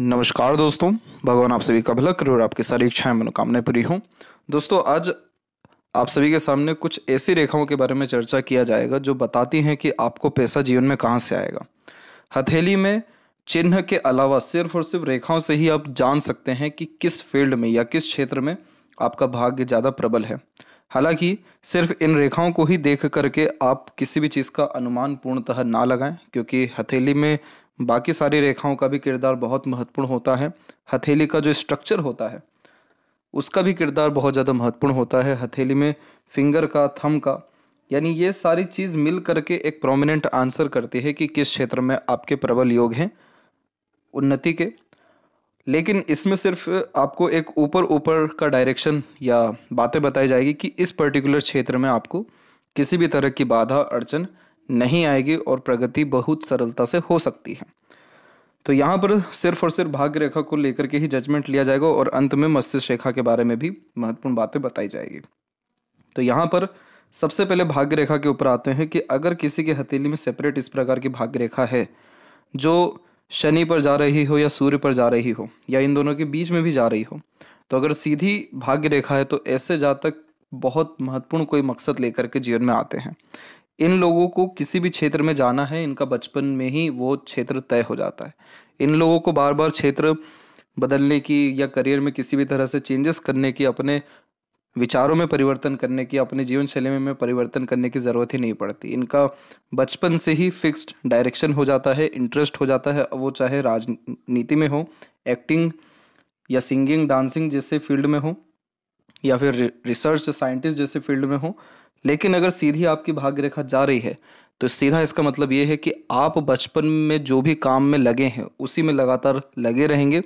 नमस्कार दोस्तों भगवान आप सभी का भला करे और आपकी सारी इच्छाएं मनोकामनाएं पूरी हों दोस्तों आज आप सभी के सामने कुछ ऐसी रेखाओं के बारे में चर्चा किया जाएगा जो बताती हैं कि आपको पैसा जीवन में कहाँ से आएगा हथेली में चिन्ह के अलावा सिर्फ और सिर्फ रेखाओं से ही आप जान सकते हैं कि किस फील्ड में या किस क्षेत्र में आपका भाग्य ज़्यादा प्रबल है हालांकि सिर्फ इन रेखाओं को ही देख करके आप किसी भी चीज़ का अनुमान पूर्णतः ना लगाएं क्योंकि हथेली में बाकी सारी रेखाओं का भी किरदार बहुत महत्वपूर्ण होता है हथेली का जो स्ट्रक्चर होता है उसका भी किरदार बहुत ज़्यादा महत्वपूर्ण होता है हथेली में फिंगर का थम का यानी ये सारी चीज़ मिल करके एक प्रोमिनेंट आंसर करती है कि किस क्षेत्र में आपके प्रबल योग हैं उन्नति के लेकिन इसमें सिर्फ आपको एक ऊपर ऊपर का डायरेक्शन या बातें बताई जाएगी कि इस पर्टिकुलर क्षेत्र में आपको किसी भी तरह की बाधा अड़चन नहीं आएगी और प्रगति बहुत सरलता से हो सकती है तो यहाँ पर सिर्फ और सिर्फ भाग्य रेखा को लेकर के ही जजमेंट लिया जाएगा और अंत में मस्तिष्क रेखा के बारे में भी महत्वपूर्ण बातें बताई जाएगी तो यहाँ पर सबसे पहले भाग्य रेखा के ऊपर आते हैं कि अगर किसी के हथेली में सेपरेट इस प्रकार की भाग्य रेखा है जो शनि पर जा रही हो या सूर्य पर जा रही हो या इन दोनों के बीच में भी जा रही हो तो अगर सीधी भाग्य रेखा है तो ऐसे जातक बहुत महत्वपूर्ण कोई मकसद लेकर के जीवन में आते हैं इन लोगों को किसी भी क्षेत्र में जाना है इनका बचपन में ही वो क्षेत्र तय हो जाता है इन लोगों को बार बार क्षेत्र बदलने की या करियर में किसी भी तरह से चेंजेस करने की अपने विचारों में परिवर्तन करने की अपने जीवन शैली में परिवर्तन करने की ज़रूरत ही नहीं पड़ती इनका बचपन से ही फिक्स्ड डायरेक्शन हो जाता है इंटरेस्ट हो जाता है वो चाहे राजनीति में हो एक्टिंग या सिंगिंग डांसिंग जैसे फील्ड में हो या फिर रिसर्च साइंटिस्ट जैसे फील्ड में हो लेकिन अगर सीधी आपकी भाग्य रेखा जा रही है तो सीधा इसका मतलब ये है कि आप बचपन में जो भी काम में लगे हैं उसी में लगातार लगे रहेंगे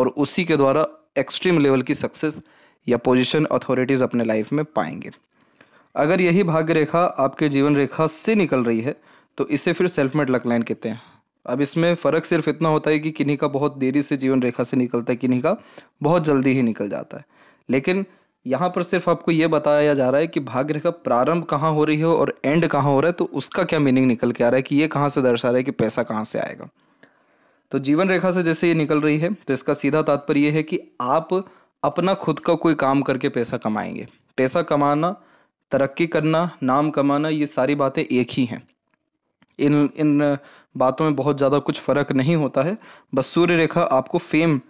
और उसी के द्वारा एक्सट्रीम लेवल की सक्सेस या पोजिशन अथॉरिटीज़ अपने लाइफ में पाएंगे अगर यही भाग्य रेखा आपके जीवन रेखा से निकल रही है तो इसे फिर सेल्फ मेड लक लाइन कहते हैं अब इसमें फ़र्क सिर्फ इतना होता है कि किन्हीं का बहुत देरी से जीवन रेखा से निकलता है किन्हीं का बहुत जल्दी ही निकल जाता है लेकिन यहाँ पर सिर्फ आपको ये बताया जा रहा है कि भाग्य रेखा प्रारंभ कहाँ हो रही है और एंड कहाँ हो रहा है तो उसका क्या मीनिंग निकल के आ रहा है कि ये कहाँ से दर्शा रहा है कि पैसा कहाँ से आएगा तो जीवन रेखा से जैसे ये निकल रही है तो इसका सीधा तात्पर्य है कि आप अपना खुद का कोई काम करके पैसा कमाएंगे पैसा कमाना तरक्की करना नाम कमाना ये सारी बातें एक ही हैं इन इन बातों में बहुत ज़्यादा कुछ फ़र्क नहीं होता है बस सूर्य रेखा आपको फेम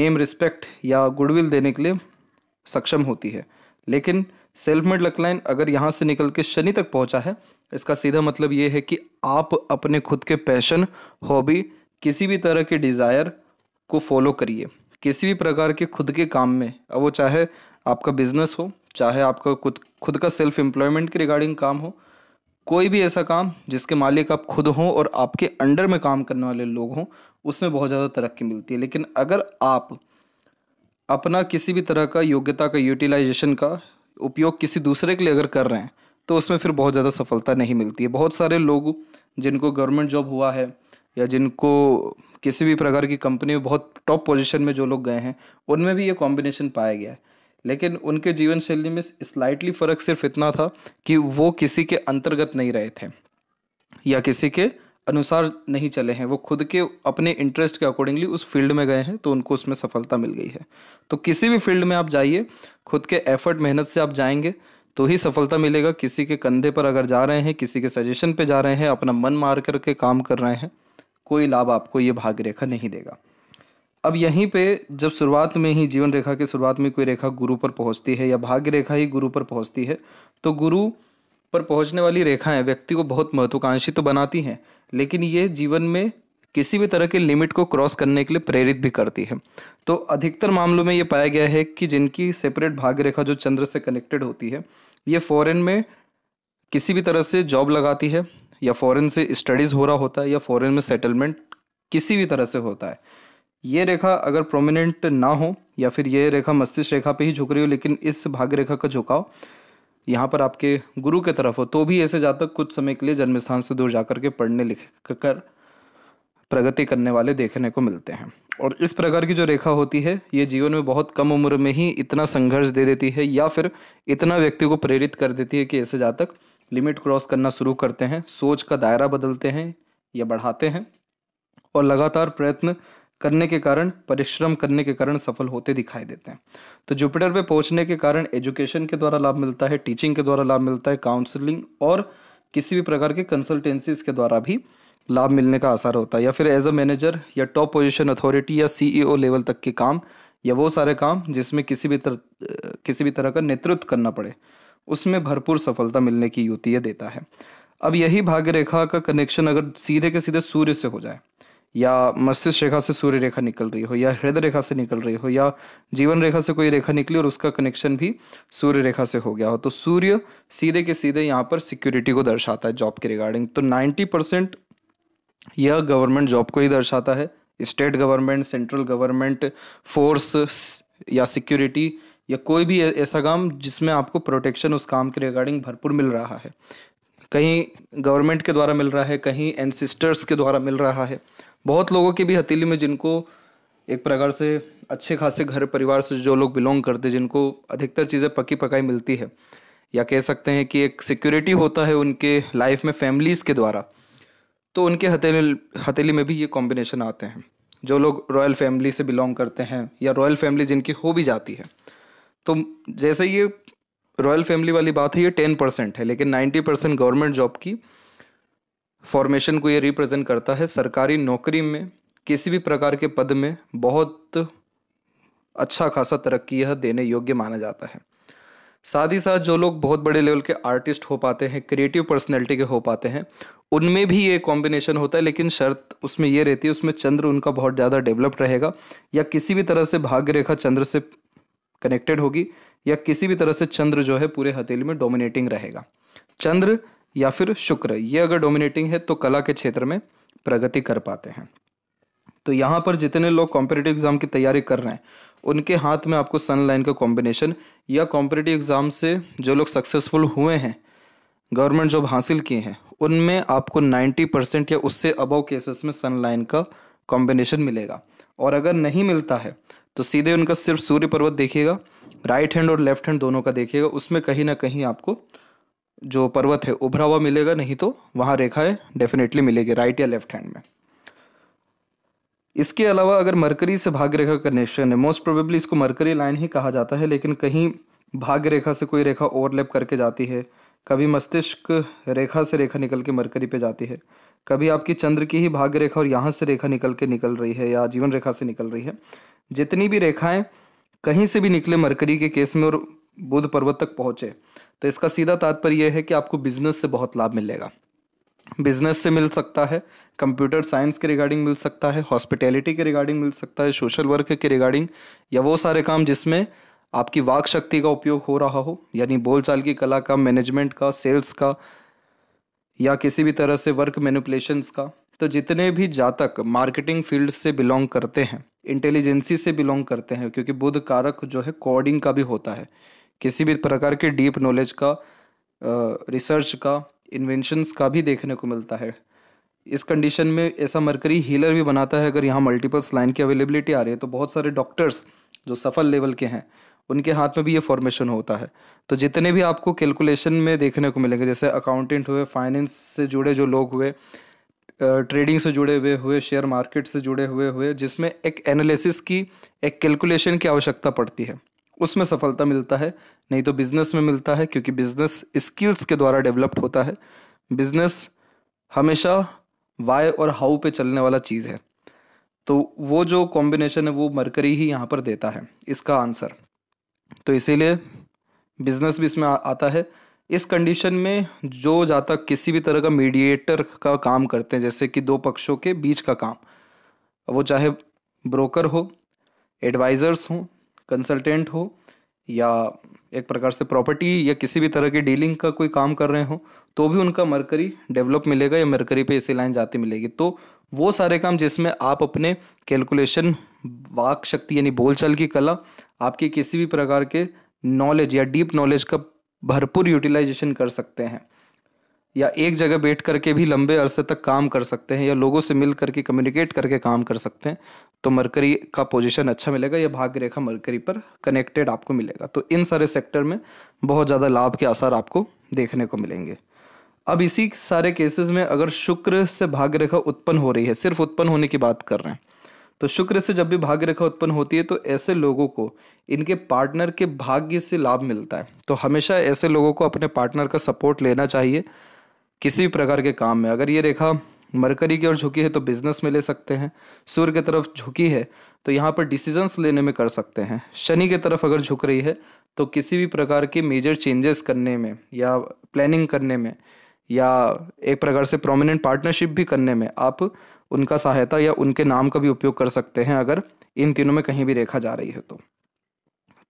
नेम रिस्पेक्ट या गुडविल देने के लिए सक्षम होती है लेकिन सेल्फ मेड लकलाइन अगर यहाँ से निकल के शनि तक पहुँचा है इसका सीधा मतलब ये है कि आप अपने खुद के पैशन हॉबी किसी भी तरह के डिज़ायर को फॉलो करिए किसी भी प्रकार के खुद के काम में अब वो चाहे आपका बिजनेस हो चाहे आपका खुद खुद का सेल्फ एम्प्लॉयमेंट के रिगार्डिंग काम हो कोई भी ऐसा काम जिसके मालिक आप खुद हों और आपके अंडर में काम करने वाले लोग हों उसमें बहुत ज़्यादा तरक्की मिलती है लेकिन अगर आप अपना किसी भी तरह का योग्यता का यूटिलाइजेशन का उपयोग किसी दूसरे के लिए अगर कर रहे हैं तो उसमें फिर बहुत ज़्यादा सफलता नहीं मिलती है बहुत सारे लोग जिनको गवर्नमेंट जॉब हुआ है या जिनको किसी भी प्रकार की कंपनी में बहुत टॉप पोजीशन में जो लोग गए हैं उनमें भी ये कॉम्बिनेशन पाया गया है लेकिन उनके जीवन शैली में स्लाइटली फ़र्क सिर्फ इतना था कि वो किसी के अंतर्गत नहीं रहे थे या किसी के अनुसार नहीं चले हैं वो खुद के अपने इंटरेस्ट के अकॉर्डिंगली उस फील्ड में गए हैं तो उनको उसमें सफलता मिल गई है तो किसी भी फील्ड में आप जाइए खुद के एफर्ट मेहनत से आप जाएंगे तो ही सफलता मिलेगा किसी के कंधे पर अगर जा रहे हैं किसी के सजेशन पे जा रहे हैं अपना मन मार करके काम कर रहे हैं कोई लाभ आपको ये भाग्य रेखा नहीं देगा अब यहीं पे जब शुरुआत में ही जीवन रेखा की शुरुआत में कोई रेखा गुरु पर पहुंचती है या भाग्य रेखा ही गुरु पर पहुंचती है तो गुरु पर पहुंचने वाली रेखाएं व्यक्ति को बहुत महत्वाकांक्षी तो बनाती हैं लेकिन ये जीवन में किसी भी तरह के लिमिट को क्रॉस करने के लिए प्रेरित भी करती है तो अधिकतर मामलों में ये पाया गया है कि जिनकी सेपरेट भाग्य रेखा जो चंद्र से कनेक्टेड होती है ये फॉरेन में किसी भी तरह से जॉब लगाती है या फॉरेन से स्टडीज़ हो रहा होता है या फॉरेन में सेटलमेंट किसी भी तरह से होता है ये रेखा अगर प्रोमिनेंट ना हो या फिर ये रेखा मस्तिष्क रेखा पे ही झुक रही हो लेकिन इस भाग्य रेखा का झुकाव यहाँ पर आपके गुरु के तरफ हो तो भी ऐसे जातक कुछ समय के लिए जन्म स्थान से दूर जाकर के पढ़ने लिख कर प्रगति करने वाले देखने को मिलते हैं और इस प्रकार की जो रेखा होती है ये जीवन में बहुत कम उम्र में ही इतना संघर्ष दे देती है या फिर इतना व्यक्ति को प्रेरित कर देती है कि ऐसे जातक लिमिट क्रॉस करना शुरू करते हैं सोच का दायरा बदलते हैं या बढ़ाते हैं और लगातार प्रयत्न करने के कारण परिश्रम करने के कारण सफल होते दिखाई देते हैं तो जुपिटर पे पहुंचने के कारण एजुकेशन के द्वारा लाभ मिलता है टीचिंग के द्वारा लाभ मिलता है काउंसलिंग और किसी भी प्रकार के कंसल्टेंसीज के द्वारा भी लाभ मिलने का आसार होता है या फिर एज अ मैनेजर या टॉप पोजिशन अथॉरिटी या सीईओ लेवल e तक के काम या वो सारे काम जिसमें किसी भी तर, किसी भी तरह का नेतृत्व करना पड़े उसमें भरपूर सफलता मिलने की युति देता है अब यही भाग्य रेखा का कनेक्शन अगर सीधे के सीधे सूर्य से हो जाए या मस्तिष्क रेखा से सूर्य रेखा निकल रही हो या हृदय रेखा से निकल रही हो या जीवन रेखा से कोई रेखा निकली और उसका कनेक्शन भी सूर्य रेखा से हो गया हो तो सूर्य सीधे के सीधे यहाँ पर सिक्योरिटी को दर्शाता है जॉब के रिगार्डिंग तो नाइन्टी परसेंट यह गवर्नमेंट जॉब को ही दर्शाता है state government central government force या सिक्योरिटी या कोई भी ऐसा काम जिसमें आपको प्रोटेक्शन उस काम के रिगार्डिंग भरपूर मिल रहा है कहीं गवर्नमेंट के द्वारा मिल रहा है कहीं एनसिस्टर्स के द्वारा मिल रहा है बहुत लोगों की भी हथेली में जिनको एक प्रकार से अच्छे खासे घर परिवार से जो लोग बिलोंग करते जिनको अधिकतर चीज़ें पकी पकाई मिलती है या कह सकते हैं कि एक सिक्योरिटी होता है उनके लाइफ में फैमिलीज़ के द्वारा तो उनके हथेली हथेली में भी ये कॉम्बिनेशन आते हैं जो लोग रॉयल फैमिली से बिलोंग करते हैं या रॉयल फैमिली जिनकी हो भी जाती है तो जैसे ये रॉयल फैमिली वाली बात है ये टेन परसेंट है लेकिन नाइन्टी परसेंट गवर्नमेंट जॉब की फॉर्मेशन को ये रिप्रेजेंट करता है सरकारी नौकरी में किसी भी प्रकार के पद में बहुत अच्छा खासा तरक्की यह देने योग्य माना जाता है साथ ही साथ जो लोग बहुत बड़े लेवल के आर्टिस्ट हो पाते हैं क्रिएटिव पर्सनैलिटी के हो पाते हैं उनमें भी ये कॉम्बिनेशन होता है लेकिन शर्त उसमें ये रहती है उसमें चंद्र उनका बहुत ज़्यादा डेवलप रहेगा या किसी भी तरह से भाग्य रेखा चंद्र से कनेक्टेड होगी या किसी भी तरह से चंद्र जो है पूरे हथेली में डोमिनेटिंग रहेगा चंद्र या फिर शुक्र ये अगर डोमिनेटिंग है तो कला के क्षेत्र में प्रगति कर पाते हैं तो यहाँ पर जितने लोग कॉम्पिटेटिव एग्जाम की तैयारी कर रहे हैं उनके हाथ में आपको सन लाइन का कॉम्बिनेशन या कॉम्पिटेटिव एग्जाम से जो लोग सक्सेसफुल हुए हैं गवर्नमेंट जॉब हासिल किए हैं उनमें आपको 90 परसेंट या उससे अबव केसेस में सन लाइन का कॉम्बिनेशन मिलेगा और अगर नहीं मिलता है तो सीधे उनका सिर्फ सूर्य पर्वत देखिएगा राइट हैंड और लेफ्ट हैंड दोनों का देखिएगा उसमें कहीं ना कहीं आपको जो पर्वत है उभरा हुआ मिलेगा नहीं तो वहां रेखाएं डेफिनेटली मिलेगी राइट या लेफ्ट हैंड में इसके अलावा अगर मरकरी से भाग रेखा का निश्चय है मोस्ट प्रोबेबली इसको मरकरी लाइन ही कहा जाता है लेकिन कहीं भाग रेखा से कोई रेखा ओवरलैप करके जाती है कभी मस्तिष्क रेखा से रेखा निकल के मरकरी पे जाती है कभी आपकी चंद्र की ही भाग्य रेखा और यहाँ से रेखा निकल के निकल रही है या जीवन रेखा से निकल रही है जितनी भी रेखाएं कहीं से भी निकले मरकरी के केस में और बुध पर्वत तक पहुंचे तो इसका सीधा तात्पर्य यह है कि आपको बिजनेस से बहुत लाभ मिलेगा बिजनेस से मिल सकता है कंप्यूटर साइंस के रिगार्डिंग मिल सकता है हॉस्पिटैलिटी के रिगार्डिंग मिल सकता है सोशल वर्क के रिगार्डिंग या वो सारे काम जिसमें आपकी वाक शक्ति का उपयोग हो रहा हो यानी बोलचाल की कला का मैनेजमेंट का सेल्स का या किसी भी तरह से वर्क मैनिपुलेशन का तो जितने भी जातक मार्केटिंग फील्ड से बिलोंग करते हैं इंटेलिजेंसी से बिलोंग करते हैं क्योंकि बुध कारक जो है कोडिंग का भी होता है किसी भी प्रकार के डीप नॉलेज का रिसर्च का इन्वेंशंस का भी देखने को मिलता है इस कंडीशन में ऐसा मरकरी हीलर भी बनाता है अगर यहाँ मल्टीपल्स लाइन की अवेलेबिलिटी आ रही है तो बहुत सारे डॉक्टर्स जो सफल लेवल के हैं उनके हाथ में भी ये फॉर्मेशन होता है तो जितने भी आपको कैलकुलेशन में देखने को मिलेंगे जैसे अकाउंटेंट हुए फाइनेंस से जुड़े जो लोग हुए ट्रेडिंग से जुड़े हुए हुए शेयर मार्केट से जुड़े हुए हुए जिसमें एक एनालिसिस की एक कैलकुलेशन की आवश्यकता पड़ती है उसमें सफलता मिलता है नहीं तो बिजनेस में मिलता है क्योंकि बिजनेस स्किल्स के द्वारा डेवलप्ड होता है बिजनेस हमेशा वाई और हाउ पे चलने वाला चीज़ है तो वो जो कॉम्बिनेशन है वो मरकरी ही यहाँ पर देता है इसका आंसर तो इसीलिए बिजनेस भी इसमें आता है इस कंडीशन में जो जाता किसी भी तरह का मीडिएटर का काम करते हैं जैसे कि दो पक्षों के बीच का काम वो चाहे ब्रोकर हो एडवाइज़र्स हों कंसल्टेंट हो या एक प्रकार से प्रॉपर्टी या किसी भी तरह की डीलिंग का कोई काम कर रहे हो तो भी उनका मरकरी डेवलप मिलेगा या मरकरी पे ऐसी लाइन जाती मिलेगी तो वो सारे काम जिसमें आप अपने कैलकुलेशन वाक शक्ति यानी बोलचाल की कला आपकी किसी भी प्रकार के नॉलेज या डीप नॉलेज का भरपूर यूटिलाइजेशन कर सकते हैं या एक जगह बैठ करके भी लंबे अरसे तक काम कर सकते हैं या लोगों से मिल करके कम्युनिकेट करके काम कर सकते हैं तो मरकरी का पोजीशन अच्छा मिलेगा या भाग्य रेखा मरकरी पर कनेक्टेड आपको मिलेगा तो इन सारे सेक्टर में बहुत ज़्यादा लाभ के आसार आपको देखने को मिलेंगे अब इसी सारे केसेस में अगर शुक्र से भाग्य रेखा उत्पन्न हो रही है सिर्फ उत्पन्न होने की बात कर रहे हैं तो शुक्र से जब भी भाग्य रेखा उत्पन्न होती है तो ऐसे लोगों को इनके पार्टनर के भाग्य से लाभ मिलता है तो हमेशा ऐसे लोगों को अपने पार्टनर का सपोर्ट लेना चाहिए किसी भी प्रकार के काम में अगर ये रेखा मरकरी की ओर झुकी है तो बिजनेस में ले सकते हैं सूर्य की तरफ झुकी है तो यहाँ पर डिसीजंस लेने में कर सकते हैं शनि की तरफ अगर झुक रही है तो किसी भी प्रकार के मेजर चेंजेस करने में या प्लानिंग करने में या एक प्रकार से प्रोमिनेंट पार्टनरशिप भी करने में आप उनका सहायता या उनके नाम का भी उपयोग कर सकते हैं अगर इन तीनों में कहीं भी रेखा जा रही है तो,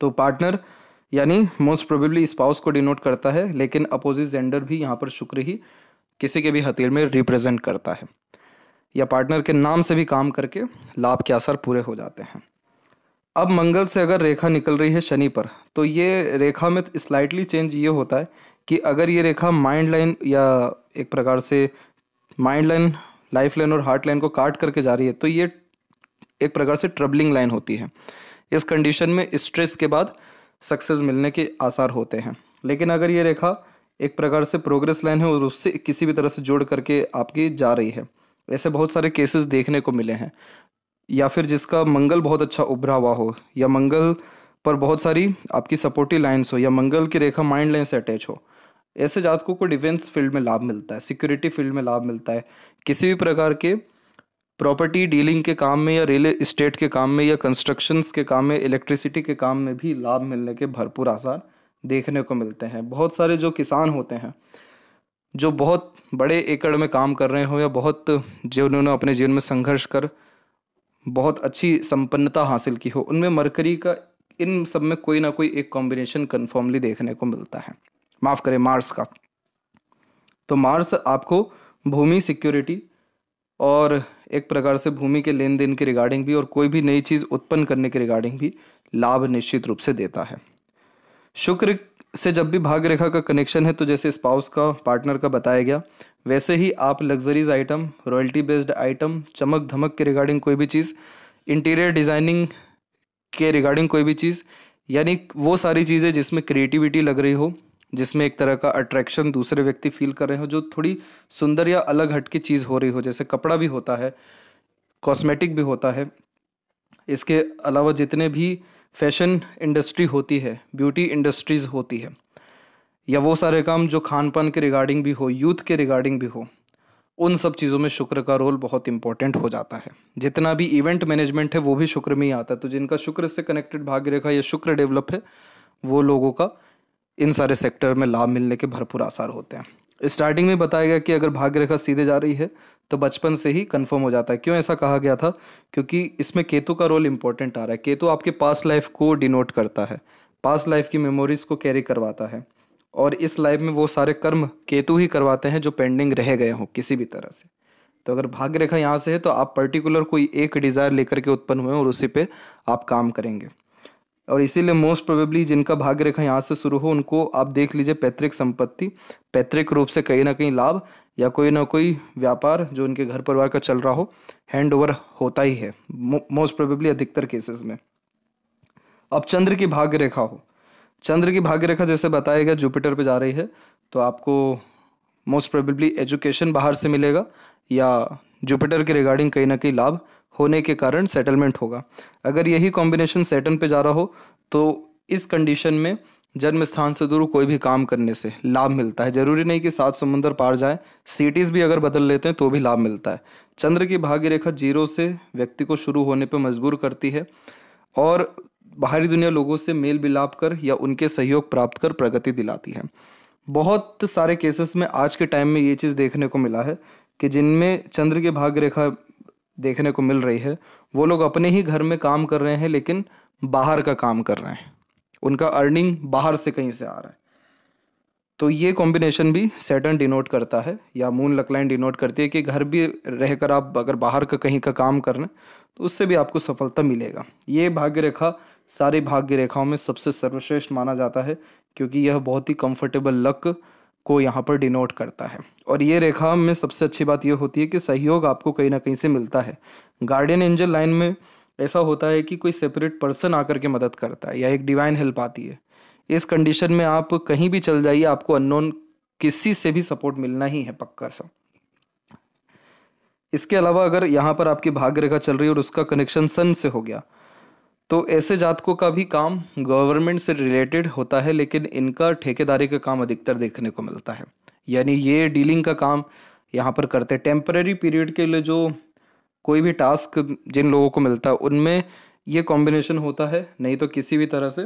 तो पार्टनर यानी मोस्ट प्रोबेबली स्पाउस को डिनोट करता है लेकिन अपोजिट जेंडर भी यहाँ पर शुक्र ही किसी के भी हथेल में रिप्रेजेंट करता है या पार्टनर के नाम से भी काम करके लाभ के असर पूरे हो जाते हैं अब मंगल से अगर रेखा निकल रही है शनि पर तो ये रेखा में स्लाइटली चेंज ये होता है कि अगर ये रेखा माइंड लाइन या एक प्रकार से माइंड लाइन लाइफ लाइन और हार्ट लाइन को काट करके जा रही है तो ये एक प्रकार से ट्रबलिंग लाइन होती है इस कंडीशन में स्ट्रेस के बाद सक्सेस मिलने के आसार होते हैं लेकिन अगर ये रेखा एक प्रकार से प्रोग्रेस लाइन है और उससे किसी भी तरह से जोड़ करके आपकी जा रही है ऐसे बहुत सारे केसेस देखने को मिले हैं या फिर जिसका मंगल बहुत अच्छा उभरा हुआ हो या मंगल पर बहुत सारी आपकी सपोर्टिव लाइन्स हो या मंगल की रेखा माइंड लाइन से अटैच हो ऐसे जातकों को डिफेंस फील्ड में लाभ मिलता है सिक्योरिटी फील्ड में लाभ मिलता है किसी भी प्रकार के प्रॉपर्टी डीलिंग के काम में या रियल इस्टेट के काम में या कंस्ट्रक्शन के काम में इलेक्ट्रिसिटी के काम में भी लाभ मिलने के भरपूर आसार देखने को मिलते हैं बहुत सारे जो किसान होते हैं जो बहुत बड़े एकड़ में काम कर रहे हो या बहुत जो उन्होंने अपने जीवन में संघर्ष कर बहुत अच्छी संपन्नता हासिल की हो उनमें मरकरी का इन सब में कोई ना कोई एक कॉम्बिनेशन कन्फर्मली देखने को मिलता है माफ़ करें मार्स का तो मार्स आपको भूमि सिक्योरिटी और एक प्रकार से भूमि के लेन देन के रिगार्डिंग भी और कोई भी नई चीज़ उत्पन्न करने के रिगार्डिंग भी लाभ निश्चित रूप से देता है शुक्र से जब भी भाग्य रेखा का कनेक्शन है तो जैसे स्पाउस का पार्टनर का बताया गया वैसे ही आप luxuries item royalty based item चमक धमक के रिगार्डिंग कोई भी चीज़ इंटीरियर डिज़ाइनिंग के रिगार्डिंग कोई भी चीज़ यानी वो सारी चीज़ें जिसमें क्रिएटिविटी लग रही हो जिसमें एक तरह का अट्रैक्शन दूसरे व्यक्ति फील कर रहे हो जो थोड़ी सुंदर या अलग हट की चीज़ हो रही हो जैसे कपड़ा भी होता है कॉस्मेटिक भी होता है इसके अलावा जितने भी फैशन इंडस्ट्री होती है ब्यूटी इंडस्ट्रीज़ होती है या वो सारे काम जो खान पान के रिगार्डिंग भी हो यूथ के रिगार्डिंग भी हो उन सब चीज़ों में शुक्र का रोल बहुत इंपॉर्टेंट हो जाता है जितना भी इवेंट मैनेजमेंट है वो भी शुक्र में ही आता है तो जिनका शुक्र से कनेक्टेड भाग्य रेखा या शुक्र डेवलप है वो लोगों का इन सारे सेक्टर में लाभ मिलने के भरपूर आसार होते हैं स्टार्टिंग में बताया गया कि अगर भाग्य रेखा सीधे जा रही है तो बचपन से ही कंफर्म हो जाता है क्यों ऐसा कहा गया था क्योंकि इसमें केतु का रोल इंपॉर्टेंट आ रहा है केतु आपके पास्ट लाइफ को डिनोट करता है पास्ट लाइफ की मेमोरीज को कैरी करवाता है और इस लाइफ में वो सारे कर्म केतु ही करवाते हैं जो पेंडिंग रह गए हों किसी भी तरह से तो अगर भाग्य रेखा यहाँ से है तो आप पर्टिकुलर कोई एक डिज़ायर लेकर के उत्पन्न हुए और उसी पर आप काम करेंगे और इसीलिए मोस्ट प्रोबेबली जिनका भाग्य रेखा यहाँ से शुरू हो उनको आप देख लीजिए पैतृक संपत्ति पैतृक रूप से कहीं ना कहीं लाभ या कोई ना कोई व्यापार जो उनके घर परिवार का चल रहा हो हैंड ओवर होता ही है मोस्ट प्रोबेबली अधिकतर केसेस में अब चंद्र की भाग्य रेखा हो चंद्र की भाग्य रेखा जैसे बताया गया जुपिटर पे जा रही है तो आपको मोस्ट प्रोबेबली एजुकेशन बाहर से मिलेगा या जुपिटर के रिगार्डिंग कहीं ना कहीं लाभ होने के कारण सेटलमेंट होगा अगर यही कॉम्बिनेशन सेटन पे जा रहा हो तो इस कंडीशन में जन्म स्थान से दूर कोई भी काम करने से लाभ मिलता है जरूरी नहीं कि सात समुंदर पार जाए सिटीज़ भी अगर बदल लेते हैं तो भी लाभ मिलता है चंद्र की भाग्य रेखा जीरो से व्यक्ति को शुरू होने पर मजबूर करती है और बाहरी दुनिया लोगों से मेल मिलाप कर या उनके सहयोग प्राप्त कर प्रगति दिलाती है बहुत सारे केसेस में आज के टाइम में ये चीज़ देखने को मिला है कि जिनमें चंद्र की भाग्य रेखा देखने को मिल रही है वो लोग अपने ही घर में काम कर रहे हैं लेकिन बाहर का काम कर रहे हैं उनका अर्निंग बाहर से कहीं से आ रहा है तो ये कॉम्बिनेशन भी सेटन डिनोट करता है या मून लकलाइन डिनोट करती है कि घर भी रहकर आप अगर बाहर का कहीं का काम कर रहे तो उससे भी आपको सफलता मिलेगा ये भाग्य रेखा सारी भाग्य रेखाओं में सबसे सर्वश्रेष्ठ माना जाता है क्योंकि यह बहुत ही कंफर्टेबल लक को यहाँ पर डिनोट करता है और ये रेखा में सबसे अच्छी बात यह होती है कि सहयोग आपको कहीं ना कहीं से मिलता है गार्डियन एंजल लाइन में ऐसा होता है कि कोई सेपरेट पर्सन आकर के मदद करता है या एक डिवाइन हेल्प आती है इस कंडीशन में आप कहीं भी चल जाइए आपको अननोन किसी से भी सपोर्ट मिलना ही है पक्का सा इसके अलावा अगर यहाँ पर आपकी भाग्य रेखा चल रही है और उसका कनेक्शन सन से हो गया तो ऐसे जातकों का भी काम गवर्नमेंट से रिलेटेड होता है लेकिन इनका ठेकेदारी का काम अधिकतर देखने को मिलता है यानी ये डीलिंग का काम यहाँ पर करते हैं टेम्पररी पीरियड के लिए जो कोई भी टास्क जिन लोगों को मिलता है उनमें ये कॉम्बिनेशन होता है नहीं तो किसी भी तरह से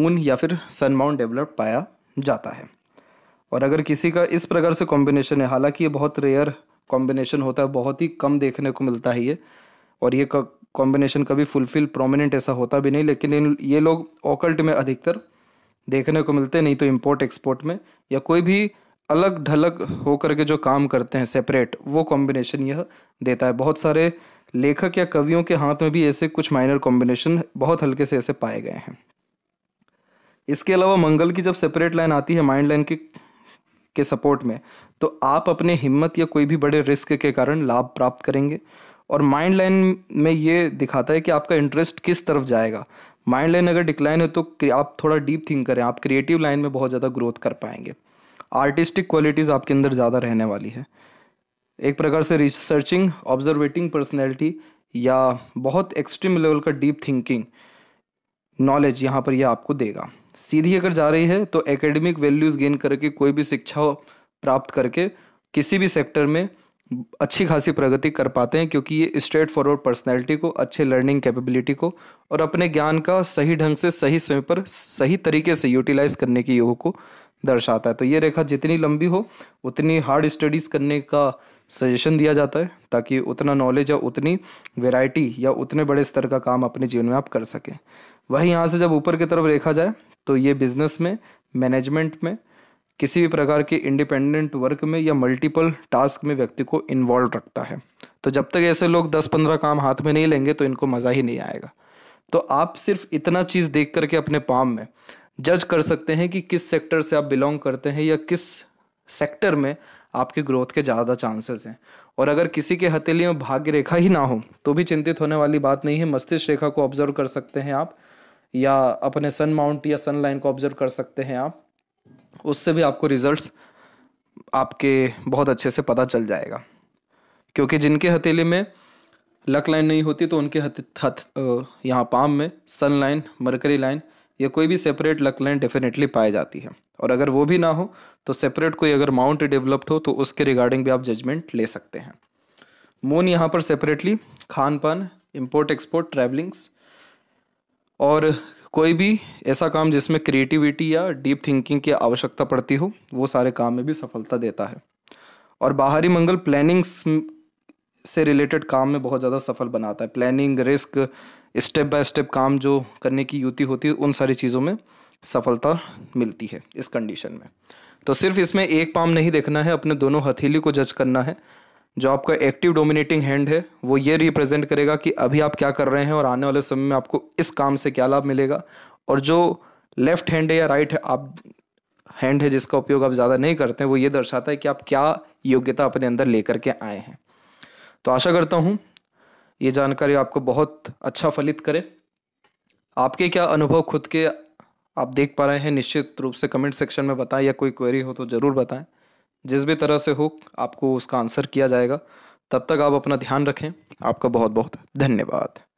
मून या फिर सन माउंट डेवलप पाया जाता है और अगर किसी का इस प्रकार से कॉम्बिनेशन है हालांकि ये बहुत रेयर कॉम्बिनेशन होता है बहुत ही कम देखने को मिलता है ये और ये कॉम्बिनेशन कभी फुलफिल प्रोमिनेंट ऐसा होता भी नहीं लेकिन इन ये लोग ओकल्ट में अधिकतर देखने को मिलते नहीं तो इम्पोर्ट एक्सपोर्ट में या कोई भी अलग ढलग होकर के जो काम करते हैं सेपरेट वो कॉम्बिनेशन यह देता है बहुत सारे लेखक या कवियों के हाथ में भी ऐसे कुछ माइनर कॉम्बिनेशन बहुत हल्के से ऐसे पाए गए हैं इसके अलावा मंगल की जब सेपरेट लाइन आती है माइंड लाइन के के सपोर्ट में तो आप अपने हिम्मत या कोई भी बड़े रिस्क के कारण लाभ प्राप्त करेंगे और माइंड लाइन में ये दिखाता है कि आपका इंटरेस्ट किस तरफ जाएगा माइंड लाइन अगर डिक्लाइन है तो आप थोड़ा डीप थिंक करें आप क्रिएटिव लाइन में बहुत ज़्यादा ग्रोथ कर पाएंगे आर्टिस्टिक क्वालिटीज़ आपके अंदर ज़्यादा रहने वाली है एक प्रकार से रिसर्चिंग ऑब्जर्वेटिंग पर्सनैलिटी या बहुत एक्सट्रीम लेवल का डीप थिंकिंग नॉलेज यहाँ पर यह आपको देगा सीधी अगर जा रही है तो एकेडमिक वैल्यूज़ गेन करके कोई भी शिक्षा प्राप्त करके किसी भी सेक्टर में अच्छी खासी प्रगति कर पाते हैं क्योंकि ये स्ट्रेट फॉरवर्ड पर्सनैलिटी को अच्छे लर्निंग कैपेबिलिटी को और अपने ज्ञान का सही ढंग से सही समय पर सही तरीके से यूटिलाइज करने के योग को दर्शाता है तो ये रेखा जितनी लंबी हो उतनी हार्ड स्टडीज़ करने का सजेशन दिया जाता है ताकि उतना नॉलेज या उतनी वेराइटी या उतने बड़े स्तर का काम अपने जीवन में आप कर सकें वहीं यहाँ से जब ऊपर की तरफ रेखा जाए तो ये बिजनेस में मैनेजमेंट में किसी भी प्रकार के इंडिपेंडेंट वर्क में या मल्टीपल टास्क में व्यक्ति को इन्वॉल्व रखता है तो जब तक ऐसे लोग दस पंद्रह काम हाथ में नहीं लेंगे तो इनको मज़ा ही नहीं आएगा तो आप सिर्फ इतना चीज़ देख करके अपने पाम में जज कर सकते हैं कि किस सेक्टर से आप बिलोंग करते हैं या किस सेक्टर में आपके ग्रोथ के ज़्यादा चांसेस हैं और अगर किसी के हथेली में भाग्य रेखा ही ना हो तो भी चिंतित होने वाली बात नहीं है मस्तिष्क रेखा को ऑब्जर्व कर सकते हैं आप या अपने सन माउंट या सन लाइन को ऑब्जर्व कर सकते हैं आप उससे भी आपको रिजल्ट्स आपके बहुत अच्छे से पता चल जाएगा क्योंकि जिनके हथेली में लक लाइन नहीं होती तो उनके हथ हथ यहाँ पाम में सन लाइन मरकरी लाइन या कोई भी सेपरेट लक लाइन डेफिनेटली पाई जाती है और अगर वो भी ना हो तो सेपरेट कोई अगर माउंट डेवलप्ड हो तो उसके रिगार्डिंग भी आप जजमेंट ले सकते हैं मून यहाँ पर सेपरेटली खान पान इम्पोर्ट एक्सपोर्ट ट्रैवलिंग्स और कोई भी ऐसा काम जिसमें क्रिएटिविटी या डीप थिंकिंग की आवश्यकता पड़ती हो वो सारे काम में भी सफलता देता है और बाहरी मंगल प्लानिंग्स से रिलेटेड काम में बहुत ज़्यादा सफल बनाता है planning risk step by step काम जो करने की युति होती है उन सारी चीज़ों में सफलता मिलती है इस कंडीशन में तो सिर्फ इसमें एक पाम नहीं देखना है अपने दोनों हथेली को जज करना है जो आपका एक्टिव डोमिनेटिंग हैंड है वो ये रिप्रेजेंट करेगा कि अभी आप क्या कर रहे हैं और आने वाले समय में आपको इस काम से क्या लाभ मिलेगा और जो लेफ्ट हैंड है या राइट है आप हैंड है जिसका उपयोग आप ज़्यादा नहीं करते हैं वो ये दर्शाता है कि आप क्या योग्यता अपने अंदर लेकर के आए हैं तो आशा करता हूँ ये जानकारी आपको बहुत अच्छा फलित करे आपके क्या अनुभव खुद के आप देख पा रहे हैं निश्चित रूप से कमेंट सेक्शन में बताएं या कोई क्वेरी हो तो ज़रूर बताएं जिस भी तरह से हो आपको उसका आंसर किया जाएगा तब तक आप अपना ध्यान रखें आपका बहुत बहुत धन्यवाद